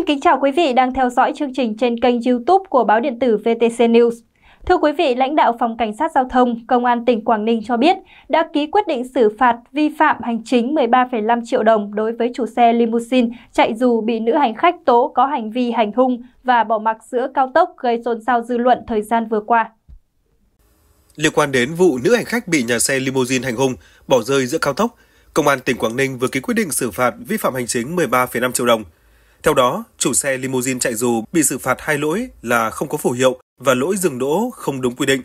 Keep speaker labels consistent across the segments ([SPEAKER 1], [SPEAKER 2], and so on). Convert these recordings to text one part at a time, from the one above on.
[SPEAKER 1] Xin kính chào quý vị đang theo dõi chương trình trên kênh YouTube của báo điện tử VTC News. Thưa quý vị, lãnh đạo Phòng Cảnh sát Giao thông, Công an tỉnh Quảng Ninh cho biết đã ký quyết định xử phạt vi phạm hành chính 13,5 triệu đồng đối với chủ xe limousine chạy dù bị nữ hành khách tố có hành vi hành hung và bỏ mặc giữa cao tốc gây xôn xao dư luận thời gian vừa qua. Liên quan đến vụ nữ hành khách bị nhà xe limousine hành hung, bỏ rơi giữa cao tốc, Công an tỉnh Quảng Ninh vừa ký quyết định xử phạt vi phạm hành chính 13,5 triệu đồng theo đó, chủ xe limousine chạy dù bị xử phạt hai lỗi là không có phù hiệu và lỗi dừng đỗ không đúng quy định.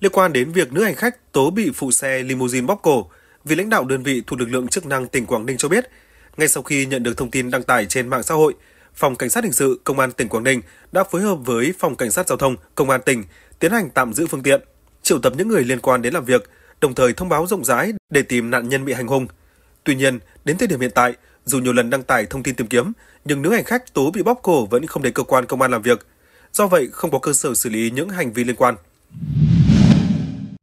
[SPEAKER 1] Liên quan đến việc nữ hành khách tố bị phụ xe limousine bóp cổ, vị lãnh đạo đơn vị thuộc lực lượng chức năng tỉnh Quảng Ninh cho biết, ngay sau khi nhận được thông tin đăng tải trên mạng xã hội, Phòng Cảnh sát Hình sự Công an tỉnh Quảng Ninh đã phối hợp với Phòng Cảnh sát Giao thông Công an tỉnh tiến hành tạm giữ phương tiện, triệu tập những người liên quan đến làm việc, đồng thời thông báo rộng rãi để tìm nạn nhân bị hành hung. Tuy nhiên, đến thời điểm hiện tại, dù nhiều lần đăng tải thông tin tìm kiếm, nhưng nữ hành khách tố bị bóp cổ vẫn không đến cơ quan công an làm việc. Do vậy, không có cơ sở xử lý những hành vi liên quan.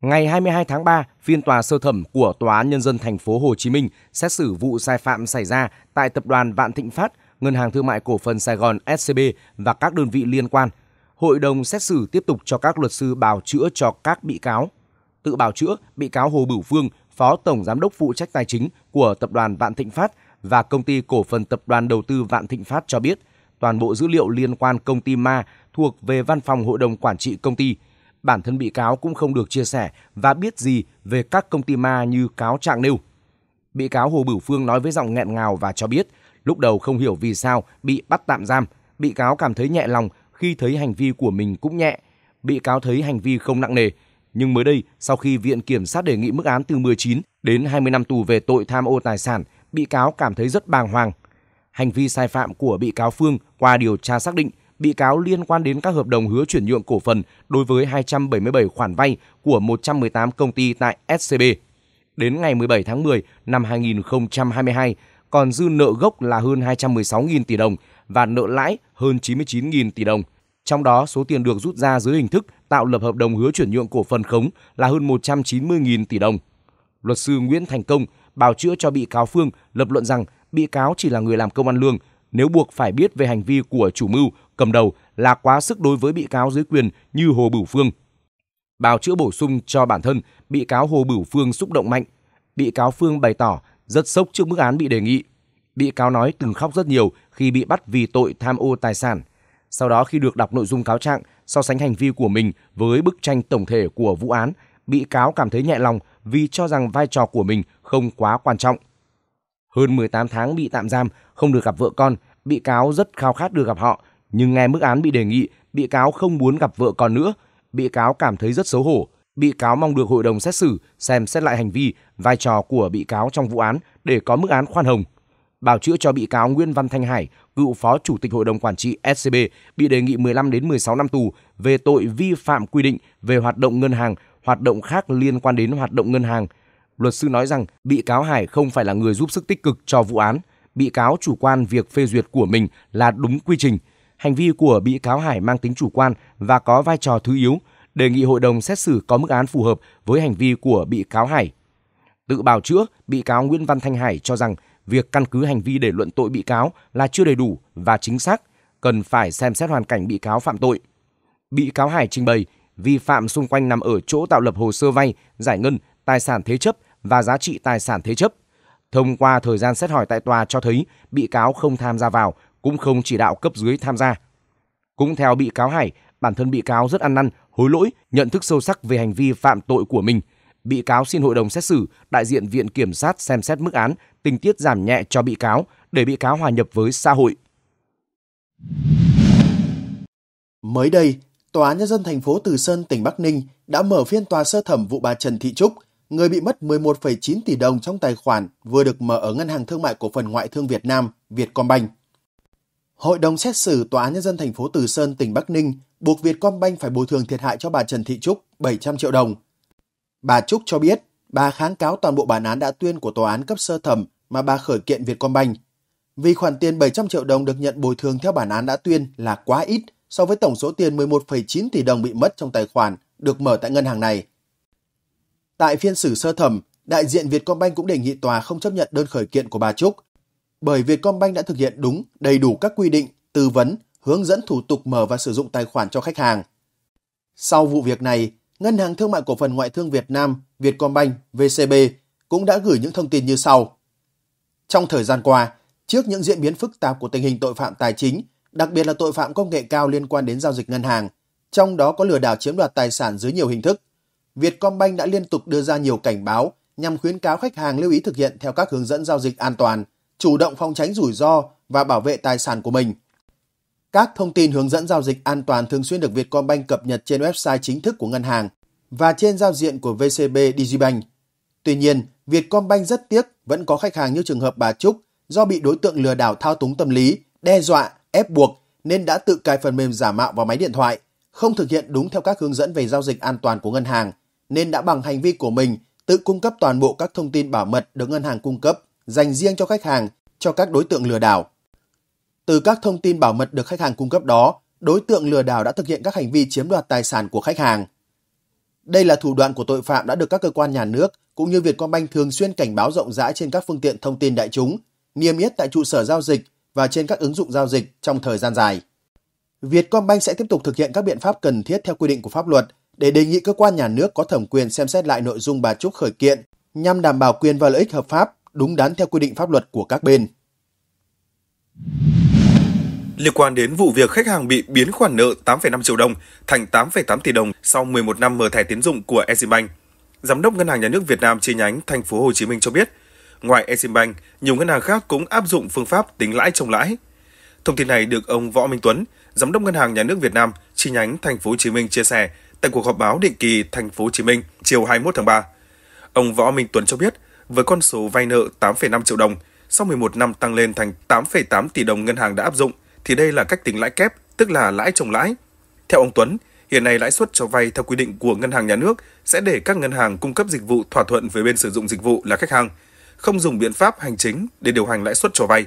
[SPEAKER 2] Ngày 22 tháng 3, phiên tòa sơ thẩm của Tòa án Nhân dân thành phố Hồ Chí Minh xét xử vụ sai phạm xảy ra tại Tập đoàn Vạn Thịnh Phát, Ngân hàng Thương mại Cổ phần Sài Gòn SCB và các đơn vị liên quan. Hội đồng xét xử tiếp tục cho các luật sư bào chữa cho các bị cáo. Tự bào chữa, bị cáo Hồ Bửu Phương, Phó Tổng Giám đốc phụ trách tài chính của Tập đoàn Vạn Thịnh Phát và công ty cổ phần tập đoàn đầu tư Vạn Thịnh Phát cho biết, toàn bộ dữ liệu liên quan công ty ma thuộc về văn phòng hội đồng quản trị công ty. Bản thân bị cáo cũng không được chia sẻ và biết gì về các công ty ma như cáo trạng nêu. Bị cáo Hồ Bửu Phương nói với giọng nghẹn ngào và cho biết, lúc đầu không hiểu vì sao bị bắt tạm giam, bị cáo cảm thấy nhẹ lòng khi thấy hành vi của mình cũng nhẹ. Bị cáo thấy hành vi không nặng nề, nhưng mới đây, sau khi Viện Kiểm sát đề nghị mức án từ 19 đến 20 năm tù về tội tham ô tài sản – bị cáo cảm thấy rất bàng hoàng. Hành vi sai phạm của bị cáo Phương qua điều tra xác định bị cáo liên quan đến các hợp đồng hứa chuyển nhượng cổ phần đối với 277 khoản vay của 118 công ty tại SCB. Đến ngày 17 tháng 10 năm 2022, còn dư nợ gốc là hơn 216.000 tỷ đồng và nợ lãi hơn 99.000 tỷ đồng. Trong đó, số tiền được rút ra dưới hình thức tạo lập hợp đồng hứa chuyển nhượng cổ phần khống là hơn 190.000 tỷ đồng luật sư Nguyễn Thành Công bào chữa cho bị cáo Phương lập luận rằng bị cáo chỉ là người làm công ăn lương, nếu buộc phải biết về hành vi của chủ mưu, cầm đầu là quá sức đối với bị cáo dưới quyền như Hồ Bửu Phương. Bào chữa bổ sung cho bản thân, bị cáo Hồ Bửu Phương xúc động mạnh. Bị cáo Phương bày tỏ rất sốc trước mức án bị đề nghị. Bị cáo nói từng khóc rất nhiều khi bị bắt vì tội tham ô tài sản. Sau đó khi được đọc nội dung cáo trạng, so sánh hành vi của mình với bức tranh tổng thể của vụ án, bị cáo cảm thấy nhẹ lòng vì cho rằng vai trò của mình không quá quan trọng. Hơn 18 tháng bị tạm giam, không được gặp vợ con, bị cáo rất khao khát được gặp họ, nhưng nghe mức án bị đề nghị, bị cáo không muốn gặp vợ con nữa, bị cáo cảm thấy rất xấu hổ, bị cáo mong được hội đồng xét xử xem xét lại hành vi, vai trò của bị cáo trong vụ án để có mức án khoan hồng. Bảo chữa cho bị cáo Nguyễn Văn Thanh Hải, cựu phó chủ tịch hội đồng quản trị SCB bị đề nghị 15 đến 16 năm tù về tội vi phạm quy định về hoạt động ngân hàng hoạt động khác liên quan đến hoạt động ngân hàng. Luật sư nói rằng bị cáo Hải không phải là người giúp sức tích cực cho vụ án, bị cáo chủ quan việc phê duyệt của mình là đúng quy trình. Hành vi của bị cáo Hải mang tính chủ quan và có vai trò thứ yếu, đề nghị hội đồng xét xử có mức án phù hợp với hành vi của bị cáo Hải. Tự bào chữa, bị cáo Nguyễn Văn Thanh Hải cho rằng việc căn cứ hành vi để luận tội bị cáo là chưa đầy đủ và chính xác, cần phải xem xét hoàn cảnh bị cáo phạm tội. Bị cáo Hải trình bày vi phạm xung quanh nằm ở chỗ tạo lập hồ sơ vay, giải ngân, tài sản thế chấp và giá trị tài sản thế chấp. Thông qua thời gian xét hỏi tại tòa cho thấy bị cáo không tham gia vào, cũng không chỉ đạo cấp dưới tham gia. Cũng theo bị cáo Hải, bản thân bị cáo rất ăn năn, hối lỗi, nhận thức sâu sắc về hành vi phạm tội của mình. Bị cáo xin hội đồng xét xử, đại diện viện kiểm sát xem xét mức án, tình tiết giảm nhẹ cho bị cáo để bị cáo hòa nhập với xã hội. Mới đây,
[SPEAKER 3] Tòa án Nhân dân thành phố Từ Sơn, tỉnh Bắc Ninh đã mở phiên tòa sơ thẩm vụ bà Trần Thị Trúc, người bị mất 11,9 tỷ đồng trong tài khoản vừa được mở ở Ngân hàng Thương mại Cổ phần Ngoại thương Việt Nam, Vietcombank. Hội đồng xét xử Tòa án Nhân dân thành phố Từ Sơn, tỉnh Bắc Ninh buộc Vietcombank phải bồi thường thiệt hại cho bà Trần Thị Trúc 700 triệu đồng. Bà Trúc cho biết, bà kháng cáo toàn bộ bản án đã tuyên của tòa án cấp sơ thẩm mà bà khởi kiện Vietcombank. Vì khoản tiền 700 triệu đồng được nhận bồi thường theo bản án đã tuyên là quá ít so với tổng số tiền 11,9 tỷ đồng bị mất trong tài khoản được mở tại ngân hàng này. Tại phiên xử sơ thẩm, đại diện Vietcombank cũng đề nghị tòa không chấp nhận đơn khởi kiện của bà Trúc, bởi Vietcombank đã thực hiện đúng, đầy đủ các quy định, tư vấn, hướng dẫn thủ tục mở và sử dụng tài khoản cho khách hàng. Sau vụ việc này, Ngân hàng Thương mại Cổ phần Ngoại thương Việt Nam Vietcombank VCB cũng đã gửi những thông tin như sau. Trong thời gian qua, trước những diễn biến phức tạp của tình hình tội phạm tài chính đặc biệt là tội phạm công nghệ cao liên quan đến giao dịch ngân hàng, trong đó có lừa đảo chiếm đoạt tài sản dưới nhiều hình thức. Vietcombank đã liên tục đưa ra nhiều cảnh báo nhằm khuyến cáo khách hàng lưu ý thực hiện theo các hướng dẫn giao dịch an toàn, chủ động phòng tránh rủi ro và bảo vệ tài sản của mình. Các thông tin hướng dẫn giao dịch an toàn thường xuyên được Vietcombank cập nhật trên website chính thức của ngân hàng và trên giao diện của VCB Digibank. Tuy nhiên, Vietcombank rất tiếc vẫn có khách hàng như trường hợp bà Trúc do bị đối tượng lừa đảo thao túng tâm lý, đe dọa ép buộc nên đã tự cài phần mềm giả mạo vào máy điện thoại, không thực hiện đúng theo các hướng dẫn về giao dịch an toàn của ngân hàng, nên đã bằng hành vi của mình tự cung cấp toàn bộ các thông tin bảo mật được ngân hàng cung cấp dành riêng cho khách hàng cho các đối tượng lừa đảo. Từ các thông tin bảo mật được khách hàng cung cấp đó, đối tượng lừa đảo đã thực hiện các hành vi chiếm đoạt tài sản của khách hàng. Đây là thủ đoạn của tội phạm đã được các cơ quan nhà nước cũng như Vietcombank thường xuyên cảnh báo rộng rãi trên các phương tiện thông tin đại chúng, niêm yết tại trụ sở giao dịch và trên các ứng dụng giao dịch trong thời gian dài. Vietcombank sẽ tiếp tục thực hiện các biện pháp cần thiết theo quy định của pháp luật để đề nghị cơ quan nhà nước có thẩm quyền xem xét lại nội dung bà Trúc khởi kiện nhằm đảm bảo quyền và lợi ích hợp pháp đúng đắn theo quy định pháp luật của các bên.
[SPEAKER 1] Liên quan đến vụ việc khách hàng bị biến khoản nợ 8,5 triệu đồng thành 8,8 tỷ đồng sau 11 năm mở thẻ tín dụng của Eximbank, Giám đốc Ngân hàng Nhà nước Việt Nam chi nhánh thành phố Hồ Chí Minh cho biết, Ngoài Eximbank, nhiều ngân hàng khác cũng áp dụng phương pháp tính lãi trồng lãi. Thông tin này được ông Võ Minh Tuấn, Giám đốc Ngân hàng Nhà nước Việt Nam chi nhánh Thành phố Hồ Chí Minh chia sẻ tại cuộc họp báo định kỳ Thành phố Hồ Chí Minh chiều 21 tháng 3. Ông Võ Minh Tuấn cho biết, với con số vay nợ 8,5 triệu đồng, sau 11 năm tăng lên thành 8,8 tỷ đồng ngân hàng đã áp dụng, thì đây là cách tính lãi kép, tức là lãi trồng lãi. Theo ông Tuấn, hiện nay lãi suất cho vay theo quy định của ngân hàng nhà nước sẽ để các ngân hàng cung cấp dịch vụ thỏa thuận với bên sử dụng dịch vụ là khách hàng – không dùng biện pháp hành chính để điều hành lãi suất cho vay,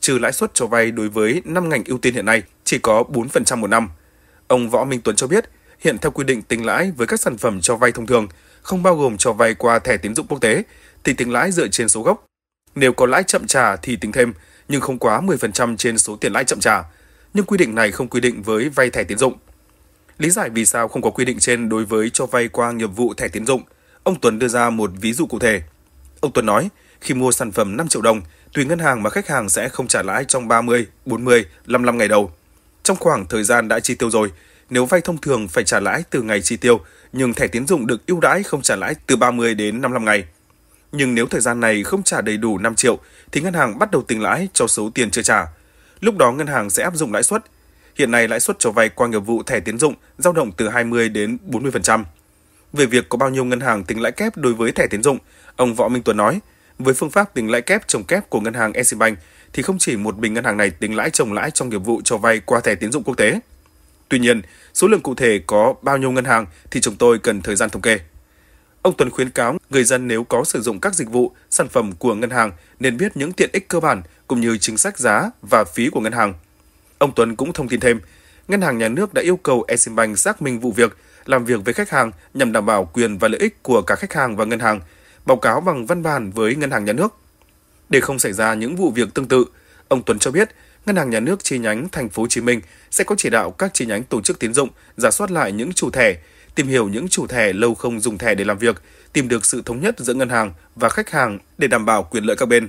[SPEAKER 1] trừ lãi suất cho vay đối với 5 ngành ưu tiên hiện nay chỉ có 4% một năm. Ông Võ Minh Tuấn cho biết, hiện theo quy định tính lãi với các sản phẩm cho vay thông thường, không bao gồm cho vay qua thẻ tín dụng quốc tế, thì tính lãi dựa trên số gốc. Nếu có lãi chậm trả thì tính thêm, nhưng không quá 10% trên số tiền lãi chậm trả. Nhưng quy định này không quy định với vay thẻ tín dụng. Lý giải vì sao không có quy định trên đối với cho vay qua nghiệp vụ thẻ tín dụng, ông Tuấn đưa ra một ví dụ cụ thể. Ông Tuấn nói, khi mua sản phẩm 5 triệu đồng, tùy ngân hàng mà khách hàng sẽ không trả lãi trong 30, 40, 55 ngày đầu. Trong khoảng thời gian đã chi tiêu rồi, nếu vay thông thường phải trả lãi từ ngày chi tiêu, nhưng thẻ tiến dụng được ưu đãi không trả lãi từ 30 đến 55 ngày. Nhưng nếu thời gian này không trả đầy đủ 5 triệu thì ngân hàng bắt đầu tính lãi cho số tiền chưa trả. Lúc đó ngân hàng sẽ áp dụng lãi suất. Hiện nay lãi suất cho vay qua nghiệp vụ thẻ tiến dụng dao động từ 20 đến 40%. Về việc có bao nhiêu ngân hàng tính lãi kép đối với thẻ tiến dụng, ông Võ Minh Tuấn nói – với phương pháp tính lãi kép trồng kép của ngân hàng Eximbank thì không chỉ một mình ngân hàng này tính lãi trồng lãi trong nghiệp vụ cho vay qua thẻ tín dụng quốc tế. Tuy nhiên, số lượng cụ thể có bao nhiêu ngân hàng thì chúng tôi cần thời gian thống kê. Ông Tuấn khuyến cáo người dân nếu có sử dụng các dịch vụ, sản phẩm của ngân hàng nên biết những tiện ích cơ bản cũng như chính sách giá và phí của ngân hàng. Ông Tuấn cũng thông tin thêm, Ngân hàng Nhà nước đã yêu cầu Eximbank xác minh vụ việc, làm việc với khách hàng nhằm đảm bảo quyền và lợi ích của cả khách hàng và ngân hàng báo cáo bằng văn bản với Ngân hàng Nhà nước. Để không xảy ra những vụ việc tương tự, ông Tuấn cho biết Ngân hàng Nhà nước chi nhánh Thành phố Hồ Chí Minh sẽ có chỉ đạo các chi nhánh tổ chức tín dụng giả soát lại những chủ thẻ, tìm hiểu những chủ thẻ lâu không dùng thẻ để làm việc, tìm được sự thống nhất giữa ngân hàng và khách hàng để đảm bảo quyền lợi các bên.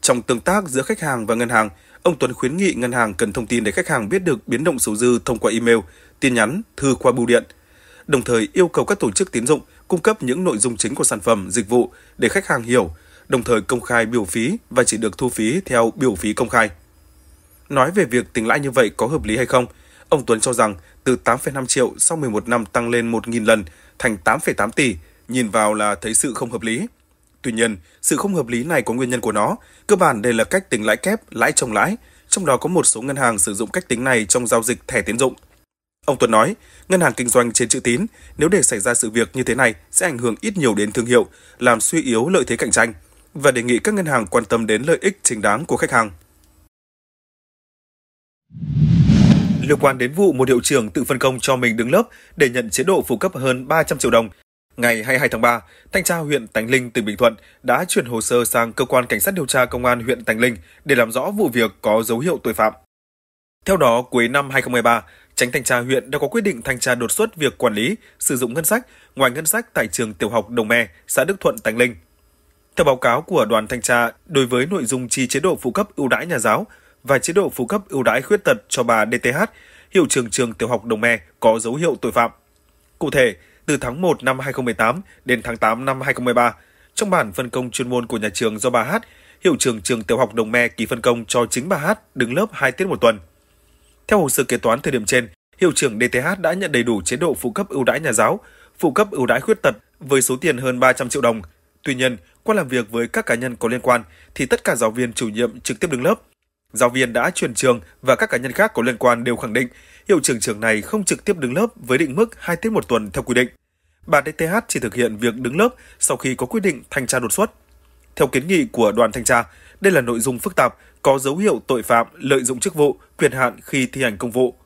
[SPEAKER 1] Trong tương tác giữa khách hàng và ngân hàng, ông Tuấn khuyến nghị ngân hàng cần thông tin để khách hàng biết được biến động số dư thông qua email, tin nhắn, thư qua bưu điện. Đồng thời yêu cầu các tổ chức tín dụng cung cấp những nội dung chính của sản phẩm, dịch vụ để khách hàng hiểu, đồng thời công khai biểu phí và chỉ được thu phí theo biểu phí công khai. Nói về việc tính lãi như vậy có hợp lý hay không, ông Tuấn cho rằng từ 8,5 triệu sau 11 năm tăng lên 1.000 lần thành 8,8 tỷ, nhìn vào là thấy sự không hợp lý. Tuy nhiên, sự không hợp lý này có nguyên nhân của nó, cơ bản đây là cách tính lãi kép, lãi chồng lãi, trong đó có một số ngân hàng sử dụng cách tính này trong giao dịch thẻ tiến dụng. Ông Tuấn nói, ngân hàng kinh doanh trên chữ tín, nếu để xảy ra sự việc như thế này sẽ ảnh hưởng ít nhiều đến thương hiệu, làm suy yếu lợi thế cạnh tranh và đề nghị các ngân hàng quan tâm đến lợi ích chính đáng của khách hàng. Liên quan đến vụ một hiệu trưởng tự phân công cho mình đứng lớp để nhận chế độ phụ cấp hơn 300 triệu đồng, ngày 22 tháng 3, thanh tra huyện Tánh Linh tỉnh Bình Thuận đã chuyển hồ sơ sang cơ quan cảnh sát điều tra công an huyện Tánh Linh để làm rõ vụ việc có dấu hiệu tội phạm. Theo đó, cuối năm 2023, Tránh thanh tra huyện đã có quyết định thanh tra đột xuất việc quản lý, sử dụng ngân sách ngoài ngân sách tại trường tiểu học Đồng Mè, xã Đức Thuận, Tánh Linh. Theo báo cáo của đoàn thanh tra, đối với nội dung chi chế độ phụ cấp ưu đãi nhà giáo và chế độ phụ cấp ưu đãi khuyết tật cho bà DTH, hiệu trường trường tiểu học Đồng Mè có dấu hiệu tội phạm. Cụ thể, từ tháng 1 năm 2018 đến tháng 8 năm 2013, trong bản phân công chuyên môn của nhà trường do bà H, hiệu trường trường tiểu học Đồng Mè ký phân công cho chính bà H đứng lớp 2 tiết một tuần – theo hồ sơ kế toán thời điểm trên, hiệu trưởng DTH đã nhận đầy đủ chế độ phụ cấp ưu đãi nhà giáo, phụ cấp ưu đãi khuyết tật với số tiền hơn 300 triệu đồng. Tuy nhiên, qua làm việc với các cá nhân có liên quan thì tất cả giáo viên chủ nhiệm trực tiếp đứng lớp. Giáo viên đã chuyển trường và các cá nhân khác có liên quan đều khẳng định hiệu trưởng trường này không trực tiếp đứng lớp với định mức 2 tiết một tuần theo quy định. Bà DTH chỉ thực hiện việc đứng lớp sau khi có quyết định thanh tra đột xuất. Theo kiến nghị của đoàn thanh tra, đây là nội dung phức tạp, có dấu hiệu tội phạm lợi dụng chức vụ, quyền hạn khi thi hành công
[SPEAKER 3] vụ.